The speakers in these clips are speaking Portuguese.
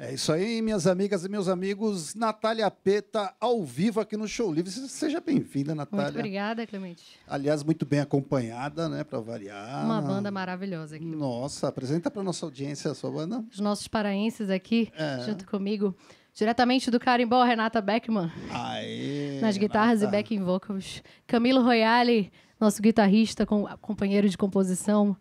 É isso aí, minhas amigas e meus amigos. Natália Peta, ao vivo aqui no Show Livre. Seja bem-vinda, Natália. Muito obrigada, Clemente. Aliás, muito bem acompanhada, né, para variar. Uma banda maravilhosa aqui. Nossa, apresenta para nossa audiência a sua banda. Os nossos paraenses aqui, é. junto comigo. Diretamente do Carimbó, Renata Beckman. Aê, Nas guitarras Renata. e backing vocals. Camilo Royale, nosso guitarrista, com, companheiro de composição.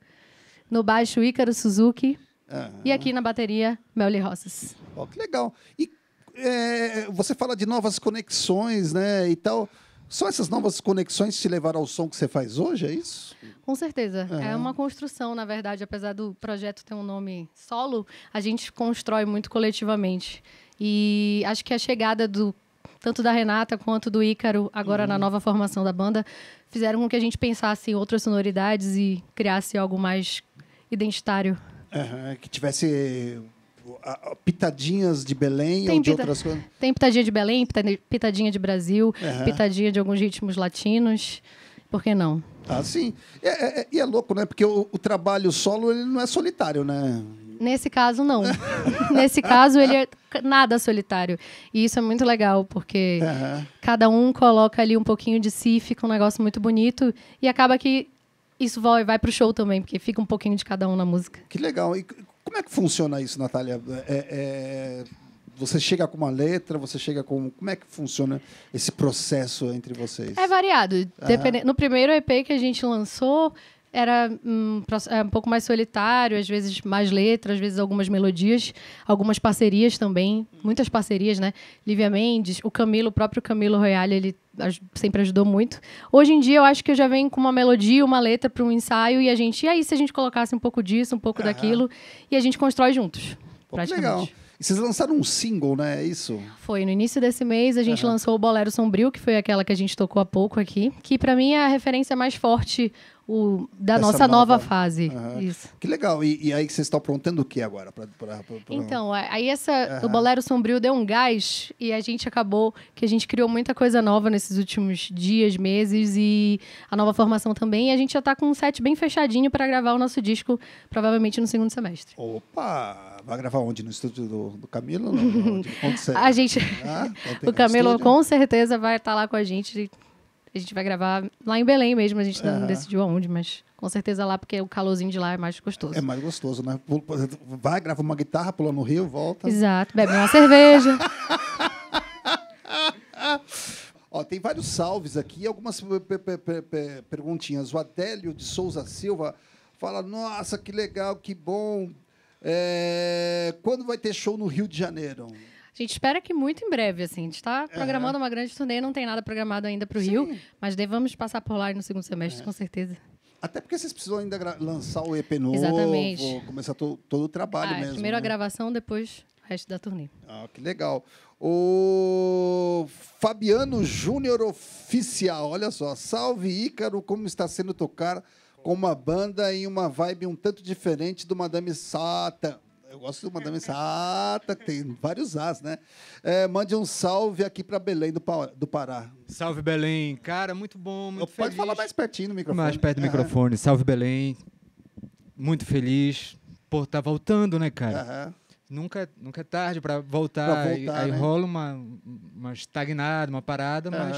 No baixo, Ícaro Suzuki. Uhum. E aqui na bateria, Melly Rosas. Oh, que legal. E é, você fala de novas conexões, né? E tal. Só essas novas conexões te levaram ao som que você faz hoje, é isso? Com certeza. Uhum. É uma construção, na verdade, apesar do projeto ter um nome solo, a gente constrói muito coletivamente. E acho que a chegada do tanto da Renata quanto do Ícaro, agora uhum. na nova formação da banda, fizeram com que a gente pensasse em outras sonoridades e criasse algo mais identitário. Uhum, que tivesse pitadinhas de Belém tem ou de pita... outras coisas? Tem pitadinha de Belém, pitadinha de Brasil, uhum. pitadinha de alguns ritmos latinos. Por que não? Ah, sim. E é, é, é, é, louco, né? Porque o, o, trabalho solo ele não é solitário, né? Nesse caso, não. Nesse caso, ele é nada solitário. E isso é muito legal, porque uhum. cada um coloca ali um pouquinho de si, fica um negócio muito bonito. E acaba que isso vai, vai pro show também, porque fica um pouquinho de cada um na música. Que legal. E como é que funciona isso, Natália? É, é, você chega com uma letra, você chega com. Como é que funciona esse processo entre vocês? É variado. No primeiro EP que a gente lançou, era um, é um pouco mais solitário, às vezes mais letras, às vezes algumas melodias, algumas parcerias também, muitas parcerias, né? Lívia Mendes, o Camilo, o próprio Camilo Royale, ele sempre ajudou muito. Hoje em dia eu acho que eu já venho com uma melodia, uma letra para um ensaio e a gente, e aí se a gente colocasse um pouco disso, um pouco daquilo, e a gente constrói juntos. Pô, praticamente. legal. E vocês lançaram um single, né? É isso? Foi. No início desse mês, a gente uhum. lançou o Bolero Sombrio, que foi aquela que a gente tocou há pouco aqui, que para mim é a referência mais forte o, da Essa nossa nova, nova fase. Uhum. Isso. Que legal. E, e aí vocês estão aprontando o que agora? Pra, pra, pra, então, é, aí essa, uhum. o Bolero Sombrio deu um gás e a gente acabou que a gente criou muita coisa nova nesses últimos dias, meses e a nova formação também. E a gente já está com um set bem fechadinho para gravar o nosso disco, provavelmente no segundo semestre. Opa! Vai gravar onde? No estúdio do, do Camilo? a é? gente, ah, então o Camilo com certeza vai estar lá com a gente. A gente vai gravar lá em Belém mesmo. A gente é. não decidiu aonde, mas com certeza lá, porque o calorzinho de lá é mais gostoso. É mais gostoso, né? Vai, grava uma guitarra, pula no rio, volta. Exato, bebe uma cerveja. Ó, tem vários salves aqui, algumas perguntinhas. O Adélio de Souza Silva fala: Nossa, que legal, que bom. É, quando vai ter show no Rio de Janeiro? A gente espera que muito em breve, assim. A gente está é. programando é. uma grande turnê, não tem nada programado ainda para o Rio, mas devemos passar por lá no segundo semestre, é. com certeza. Até porque vocês precisam ainda lançar o EP novo, Exatamente. começar to todo o trabalho ah, é, mesmo. Primeiro né? a gravação, depois o resto da turnê. Ah, que legal. O Fabiano Júnior Oficial, olha só. Salve Ícaro, como está sendo tocar com uma banda em uma vibe um tanto diferente do Madame Satan. Eu gosto de mandar mensagem. Ah, tá, tem vários as, né? É, mande um salve aqui para Belém do, do Pará. Salve, Belém. Cara, muito bom, muito Pode falar mais pertinho no microfone. Mais perto do microfone. Salve, Belém. Muito feliz por estar tá voltando, né, cara? Nunca, nunca é tarde para voltar. Pra voltar aí né? rola uma, uma estagnada, uma parada, mas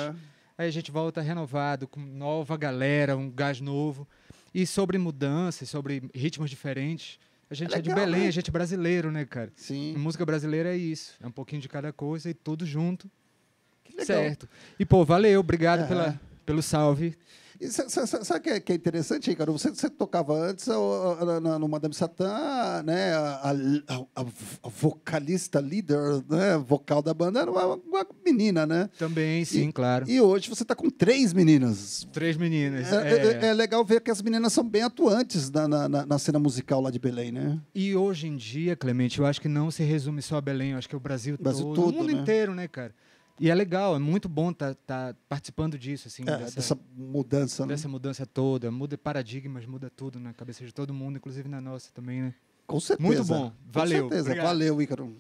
aí a gente volta renovado, com nova galera, um gás novo. E sobre mudanças, sobre ritmos diferentes a gente é, legal, é de Belém, né? a gente é brasileiro, né, cara? Sim. A música brasileira é isso. É um pouquinho de cada coisa e tudo junto. Que legal. Certo. E, pô, valeu, obrigado uhum. pela, pelo salve. E sabe o que, é, que é interessante, Ricardo? Você, você tocava antes no Madame Satã, né? A, a, a, vocalista líder, né? vocal da banda, era uma, uma menina, né? Também, sim, e, claro. E hoje você está com três meninas. Três meninas. É, é, é, é, legal ver que as meninas são bem atuantes na, na, na cena musical lá de Belém, né? E hoje em dia, Clemente, eu acho que não se resume só a Belém, eu acho que é o Brasil, Brasil todo, todo, o mundo né? inteiro, né, cara? E é legal, é muito bom estar tá, tá participando disso, assim. É, né? dessa, dessa, mudança, Dessa né? mudança toda. Muda paradigmas, muda tudo na cabeça de todo mundo, inclusive na nossa também, né? Com certeza. Muito bom. Valeu. Com certeza. Obrigado. Valeu, Ícaro.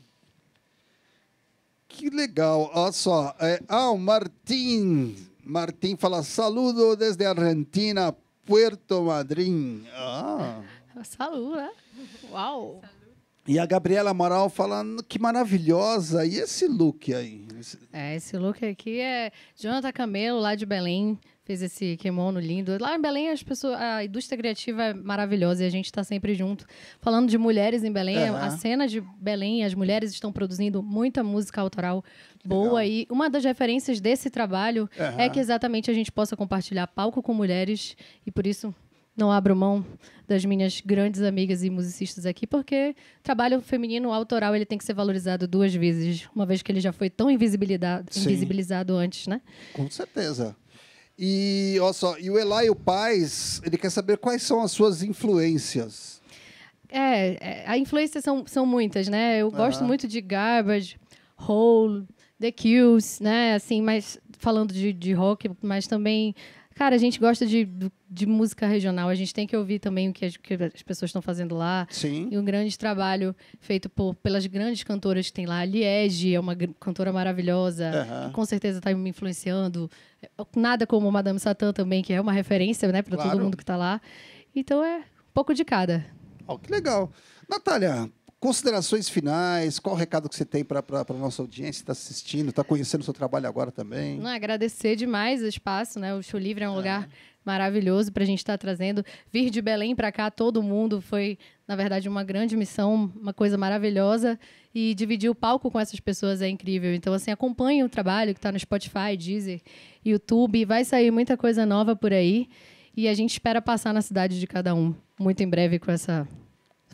Que legal. Olha só. É, ah, o Martim. Martim fala, saludo desde Argentina, Puerto Madryn. Ah. Saluda. Uau. Salud. E a Gabriela Amaral falando que maravilhosa. E esse look aí? É, esse look aqui é Jonathan Camelo, lá de Belém. Fez esse kimono lindo. Lá em Belém, as pessoas, a indústria criativa é maravilhosa e a gente está sempre junto. Falando de mulheres em Belém, uhum. a cena de Belém, as mulheres estão produzindo muita música autoral boa. Legal. E uma das referências desse trabalho uhum. é que exatamente a gente possa compartilhar palco com mulheres. E por isso, não abro mão das minhas grandes amigas e musicistas aqui, porque trabalho feminino autoral ele tem que ser valorizado duas vezes, uma vez que ele já foi tão invisibilizado, antes, né? Com certeza. E olha só, e o Elaio Paz, ele quer saber quais são as suas influências. É, é a influência são, são muitas, né? Eu gosto muito de Garbage, Hole, The Kills, né? Assim, mas falando de, de rock, mas também cara, a gente gosta de, de música regional, a gente tem que ouvir também o que as, que as pessoas estão fazendo lá. Sim. E um grande trabalho feito por, pelas grandes cantoras que tem lá. A Liege é uma cantora maravilhosa, uhum. que com certeza está me influenciando. É, nada como Madame Satã também, que é uma referência né, para claro. todo mundo que está lá. Então é um pouco de cada. Oh, que legal. Natália, Considerações finais, qual o recado que você tem para a nossa audiência que está assistindo, está conhecendo o seu trabalho agora também? Não, agradecer demais o espaço, né? O Show Livre é um é. lugar maravilhoso para a gente estar tá trazendo. Vir de Belém para cá, todo mundo foi, na verdade, uma grande missão, uma coisa maravilhosa. E dividir o palco com essas pessoas é incrível. Então, assim, acompanhe o trabalho que está no Spotify, Deezer, YouTube. Vai sair muita coisa nova por aí. E a gente espera passar na cidade de cada um, muito em breve, com essa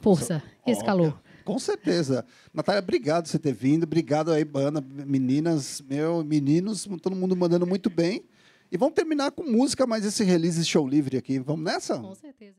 força, esse calor com certeza. Natália, obrigado por você ter vindo. Obrigado aí, Bana, meninas, meu, meninos, todo mundo mandando muito bem. E vamos terminar com música, mas esse release show livre aqui. Vamos nessa? Com certeza.